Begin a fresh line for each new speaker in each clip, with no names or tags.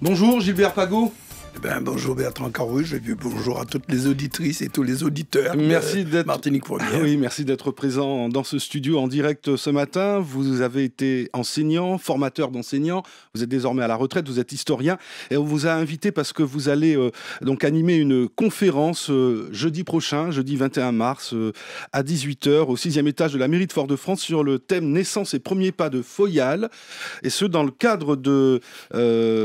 Bonjour Gilbert Pagot. Ben, bonjour Bertrand Carouge. et bonjour à toutes les auditrices et tous les auditeurs. Merci
d'être Martinique ah Oui, merci d'être présent dans ce studio en direct ce matin. Vous avez été enseignant, formateur d'enseignants. Vous êtes désormais à la retraite. Vous êtes historien et on vous a invité parce que vous allez euh, donc animer une conférence euh, jeudi prochain, jeudi 21 mars euh, à 18h au sixième étage de la mairie de Fort-de-France sur le thème naissance et premiers pas de Foyal et ce dans le cadre de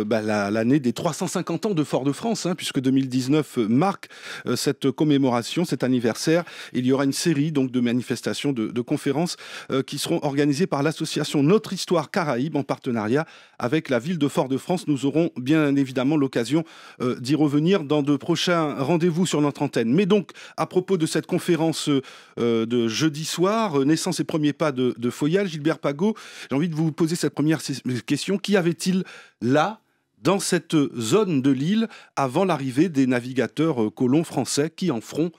bah, l'année des 350 ans de Fort de France, hein, puisque 2019 marque euh, cette commémoration, cet anniversaire. Il y aura une série donc de manifestations, de, conférences euh, qui seront organisées par l'association Notre Histoire Caraïbe en partenariat avec la ville de Fort-de-France. Nous aurons bien évidemment l'occasion euh, d'y revenir dans de prochains rendez-vous sur notre antenne. Mais donc, à propos de cette conférence de jeudi soir, naissance et premiers pas de, de Foyal, Gilbert Pagot, j'ai envie de vous poser cette première question. Qui avait-il là dans cette zone de l'île avant l'arrivée des navigateurs euh, colons français qui en feront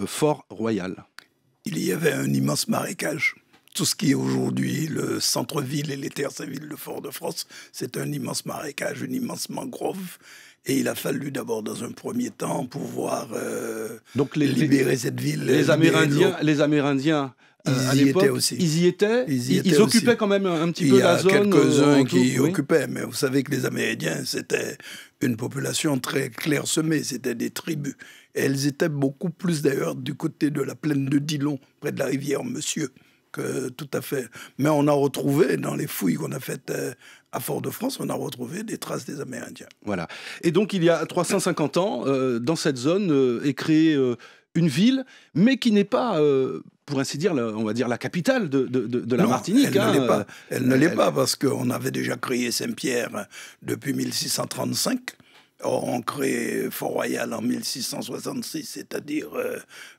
euh, Fort Royal.
Il y avait un immense marécage. Tout ce qui est aujourd'hui le centre-ville et les terres ville de Fort-de-France, c'est un immense marécage, une immense mangrove. Et il a fallu d'abord, dans un premier temps, pouvoir euh, Donc libérer cette ville. les
Amérindiens
euh, ils y aussi.
ils y étaient. Ils, occupaient quand même euh, un petit peu la zone Il y a Quelques-uns qui y occupaient,
mais vous savez que les Amérindiens, c'était une population très clairsemée, c'était des tribus. Et elles étaient beaucoup plus d'ailleurs du côté de la plaine de Dillon, près de la rivière Monsieur, que tout à fait. Mais on a retrouvé dans les fouilles qu'on a faites euh, à Fort-de-France, on a retrouvé des traces des Amérindiens.
Voilà. Et donc il y a 350 ans, dans cette zone est créée une ville, mais qui n'est pas, euh, pour ainsi dire, on va dire la capitale de, la Martinique. Elle ne hein, l'est euh, pas. parce
qu'on avait déjà créé Saint-Pierre depuis 1635. Or, on crée Fort-Royal en 1666, c'est-à-dire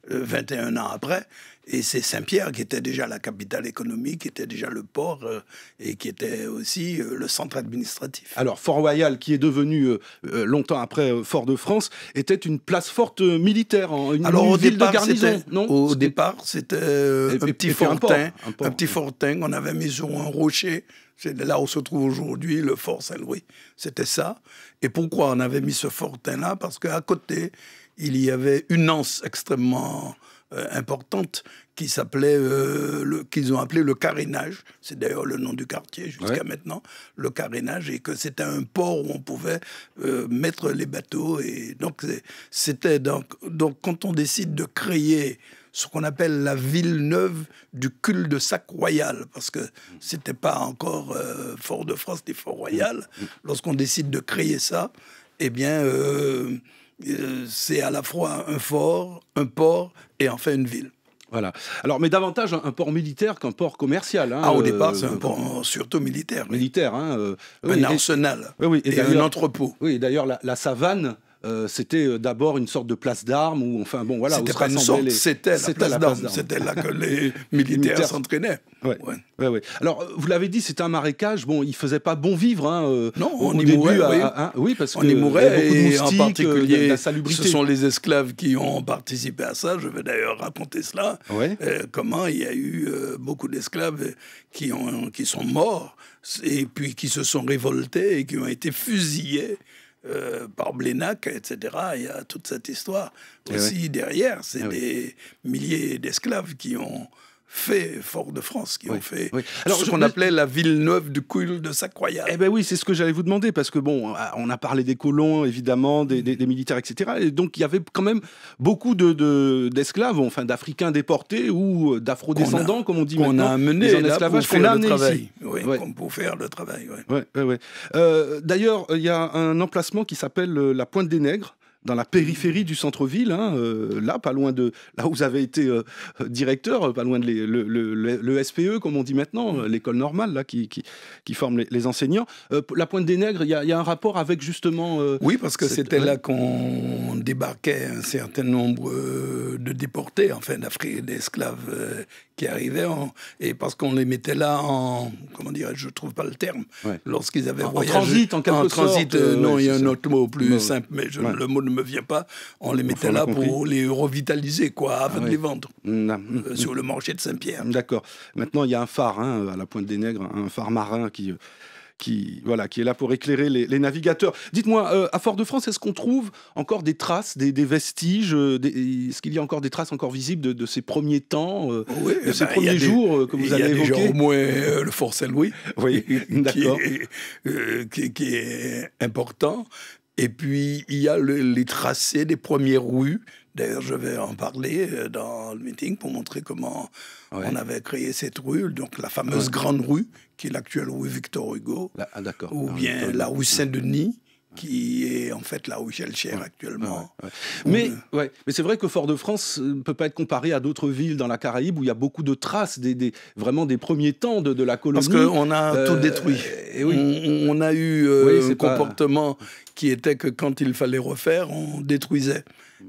21 euh, ans après. Et c'est Saint-Pierre qui était déjà la capitale économique, qui était déjà le port euh, et qui était aussi euh, le centre
administratif. Alors Fort Royal, qui est devenu euh, longtemps après Fort-de-France, était une place forte militaire, en, une, Alors, au ville départ, de garnison, non Au
départ, c'était un, petit fortin, un, petit fortin. On avait mis sur un rocher. C'est là où se trouve aujourd'hui le fort Saint-Louis. C'était ça. Et pourquoi on avait mis ce fortin-là Parce qu'à côté, il y avait une anse extrêmement euh, importante qui s'appelait, euh, qu'ils ont appelé le carénage. C'est d'ailleurs le nom du quartier jusqu'à maintenant, le carénage, et que c'était un port où on pouvait euh, mettre les bateaux. Et donc, c'était donc, donc quand on décide de créer ce qu'on appelle la ville neuve du cul de sac royal, parce que c'était pas encore Fort-de-France des forts royal mm. Lorsqu'on décide de créer ça, eh bien, euh, c'est
à la fois un fort, un port et enfin une ville. Voilà. Alors, mais davantage un port militaire qu'un port commercial. Hein, ah, au départ, euh, c'est un euh, port surtout militaire. Militaire, hein, un arsenal. Et, un entrepôt. Oui, d'ailleurs, la savane euh, c'était euh, d'abord une sorte de place d'armes où, enfin, bon, voilà, c'était c'était la place d'armes, c'était là que les militaires s'entraînaient. Alors, vous l'avez dit, c'était un marécage. Bon, il faisait pas bon vivre. Hein, euh, non, on au y début, mourait. oui. parce on y mourait et en particulier, la salubrité. ce sont les
esclaves qui ont participé à ça. Je vais d'ailleurs raconter cela. comment il y a eu beaucoup d'esclaves qui ont qui sont morts et puis qui se sont révoltés et qui ont été fusillés euh, par Blénac, etc. Il y a toute cette histoire eh aussi derrière. C'est eh des milliers d'esclaves qui ont fait Fort-de-France, qui ont fait Alors, ce qu'on appelait
la ville neuve du cul de Sacroyal. Eh bien oui, c'est ce que j'allais vous demander, parce que bon, ah, on a parlé des colons, évidemment, des, militaires, etc. Et donc il y avait quand même beaucoup d'esclaves, de, d'esclaves enfin d'Africains déportés ou euh, d'Afro-descendants, comme on dit on A amené en esclavage a Oui,
pour faire le travail.
Ouais. Ouais, euh, D'ailleurs, il y a un emplacement qui s'appelle euh, la Pointe des Nègres, dans la périphérie du centre-ville, hein, euh, là, pas loin de là où vous avez été euh, directeur, euh, pas loin de l'ESPE, le, SPE, e, comme on dit maintenant, l'école normale, là, qui, qui, forme les, enseignants. la Pointe des Nègres, il y, a un rapport avec justement. oui, parce que c'était là qu'on débarquait
un certain nombre de déportés, enfin, d'Afrique, d'esclaves qui arrivaient en, et parce qu'on les mettait là en comment dire je trouve pas le terme lorsqu'ils avaient en, voyagé en transit en quelque transit sorte, euh, non il y a un autre mot plus simple mais je, le mot ne me vient pas on les mettait là pour les revitaliser quoi afin de les vendre
mm, ah, euh, mm, sur mm. le marché de Saint-Pierre d'accord maintenant il y a un phare hein, à la pointe des Nègres un phare marin qui euh, qui, voilà, qui est là pour éclairer les, navigateurs. Dites-moi, euh, à Fort-de-France, est-ce qu'on trouve encore des traces, des, vestiges euh, Est-ce qu'il y a encore des traces encore visibles de, ces premiers temps, euh, eh de ces ben, premiers jours que vous avez évoqués Il au moins le
Fort Saint-Louis, oui, d'accord. qui, est important. Et puis, il y a les tracés des premières rues. D'ailleurs, je vais en parler euh, dans le meeting pour montrer comment on avait créé cette rue, donc la fameuse Grande Rue, qui est l'actuelle rue Victor Hugo, ah, ou ah, bien la rue
Saint-Denis, qui est en fait là où j'ai le Cher actuellement. Mais, ouais. mais c'est vrai que Fort-de-France euh, ne peut pas être comparé à d'autres villes dans la Caraïbe où il y a beaucoup de traces, des, vraiment des premiers temps de, de la colonie. Parce qu'on a euh, tout détruit. Euh, et oui.
on, a eu un comportement qui était que quand il fallait refaire, on détruisait.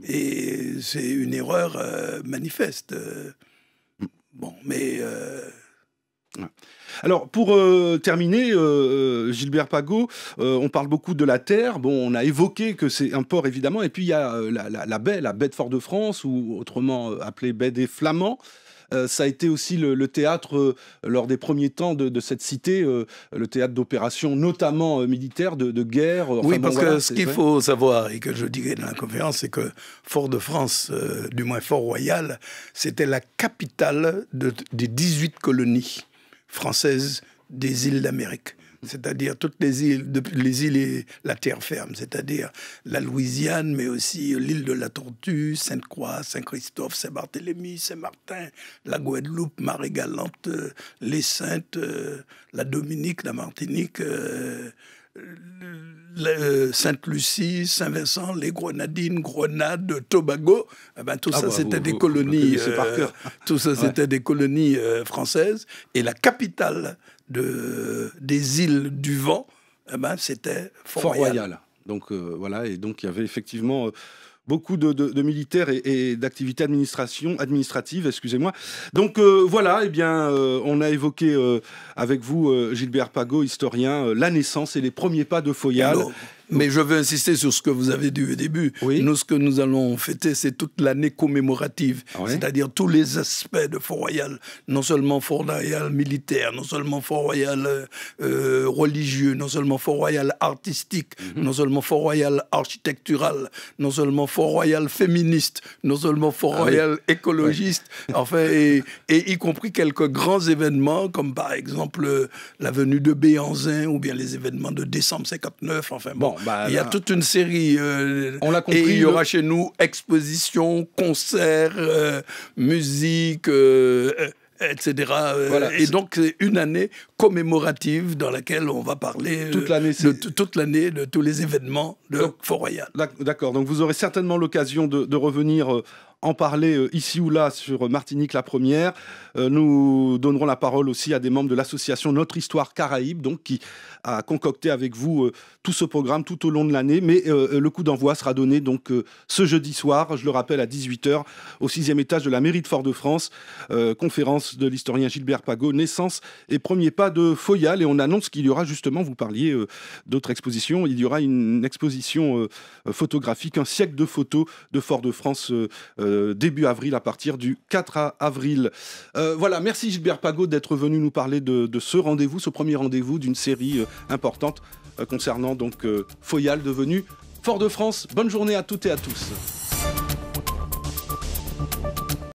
Et c'est une erreur manifeste. Bon, mais
alors pour euh, terminer, euh, euh, Gilbert Pagot, on parle beaucoup de la terre. Bon, on a évoqué que c'est un port évidemment, et puis il y a la, la, baie, la baie de Fort-de-France, ou autrement appelée baie des Flamands. ça a été aussi le, théâtre, lors des premiers temps de, cette cité, le théâtre d'opérations, notamment militaires, de, guerre. oui, parce que ce qu'il faut
savoir, et que je dirais dans la conférence, c'est que Fort-de-France, du moins Fort-Royal, c'était la capitale des 18 colonies française des îles d'Amérique c'est-à-dire toutes les îles, les îles et la terre ferme, c'est-à-dire la Louisiane, mais aussi l'île de la Tortue, Sainte-Croix, Saint-Christophe, Saint-Barthélemy, Saint-Martin, la Guadeloupe, Marie-Galante, euh, les Saintes, euh, la Dominique, la Martinique, euh, Sainte-Lucie, Saint-Vincent, les Grenadines, Grenade, Tobago, eh ben, tout, ah ça, c'était des, colonies, tout ça c'était des colonies françaises. Et la capitale de, des îles du vent,
eh ben, c'était Fort, Royal. Donc euh, voilà, et donc il y avait effectivement euh, beaucoup de, militaires et, d'activités administratives. Excusez-moi. Donc euh, voilà, eh bien, euh, on a évoqué euh, avec vous, Gilbert Pagot, historien, la naissance et les premiers pas de Foyal. Mais je veux insister sur ce que vous avez dit au début. Nous, ce que nous
allons fêter, c'est toute l'année commémorative, ah c'est-à-dire tous les aspects de Fort-Royal, non seulement Fort-Royal militaire, non seulement Fort-Royal euh, euh, religieux, non seulement Fort-Royal artistique, mhm. non seulement Fort-Royal architectural, non seulement Fort-Royal féministe, non seulement Fort-Royal ah écologiste, enfin, et, y compris quelques grands événements, comme par exemple euh, la venue de Béanzin ou bien les événements de décembre 59, enfin bon. Bah, il y a toute une série. Euh, on l'a compris. il y aura chez nous exposition, concert, euh, musique. Euh, etc. Et donc, c'est une année commémorative dans laquelle on va parler toute l'année,
de, de tous les événements de Fort Royal. D'accord. Donc, vous aurez certainement l'occasion de, revenir en parler euh, ici ou là sur Martinique la première. Euh, nous donnerons la parole aussi à des membres de l'association Notre Histoire Caraïbe, donc qui a concocté avec vous euh, tout ce programme tout au long de l'année. Mais le coup d'envoi sera donné donc ce jeudi soir, je le rappelle, à 18h au sixième étage de la mairie de Fort-de-France. conférence de l'historien Gilbert Pagot, naissance et premier pas de Foyal. Et on annonce qu'il y aura justement, vous parliez d'autres expositions, il y aura une exposition photographique, un siècle de photos de Fort-de-France euh, début avril, à partir du 4 avril. Euh, voilà, merci Gilbert Pagot d'être venu nous parler de, de ce rendez-vous, ce premier rendez-vous d'une série euh, importante concernant donc Foyal devenu Fort de France. Bonne journée à toutes et à tous.